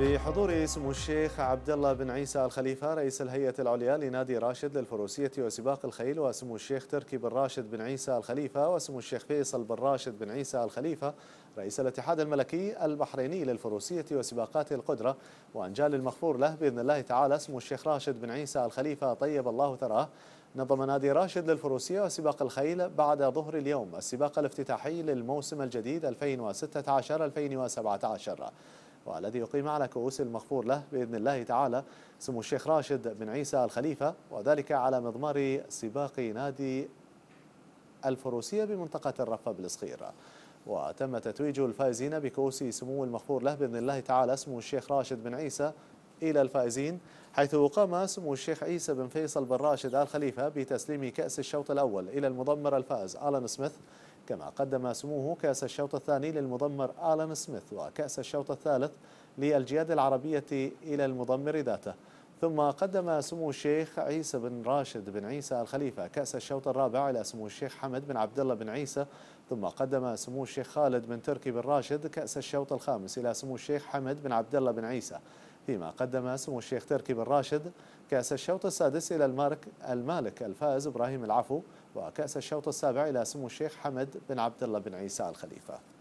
بحضور سمو الشيخ عبد الله بن عيسى الخليفه رئيس الهيئه العليا لنادي راشد للفروسيه وسباق الخيل وسمو الشيخ تركي بن راشد بن عيسى الخليفه وسمو الشيخ فيصل بن راشد بن عيسى الخليفه رئيس الاتحاد الملكي البحريني للفروسيه وسباقات القدره وانجال المغفور له باذن الله تعالى سمو الشيخ راشد بن عيسى الخليفه طيب الله ثراه نظم نادي راشد للفروسية وسباق الخيل بعد ظهر اليوم السباق الافتتاحي للموسم الجديد 2016-2017 والذي يقيم على كؤوس المغفور له بإذن الله تعالى سمو الشيخ راشد بن عيسى الخليفة وذلك على مضمار سباق نادي الفروسية بمنطقة الرفة بالصخير وتم تتويج الفائزين بكؤوس سمو المغفور له بإذن الله تعالى سمو الشيخ راشد بن عيسى إلى الفائزين حيث قام سمو الشيخ عيسى بن فيصل بن راشد آل خليفة بتسليم كأس الشوط الأول إلى المضمر الفائز آلان سميث كما قدم سموه كأس الشوط الثاني للمضمر آلان سميث وكأس الشوط الثالث للجياد العربية إلى المضمر ذاته ثم قدم سمو الشيخ عيسى بن راشد بن عيسى الخليفة كأس الشوط الرابع إلى سمو الشيخ حمد بن عبد الله بن عيسى ثم قدم سمو الشيخ خالد بن تركي بن راشد كأس الشوط الخامس إلى سمو الشيخ حمد بن عبد الله بن عيسى فيما قدم سمو الشيخ تركي بن راشد كأس الشوط السادس إلى المارك المالك الفائز إبراهيم العفو وكأس الشوط السابع إلى سمو الشيخ حمد بن عبد الله بن عيسى الخليفة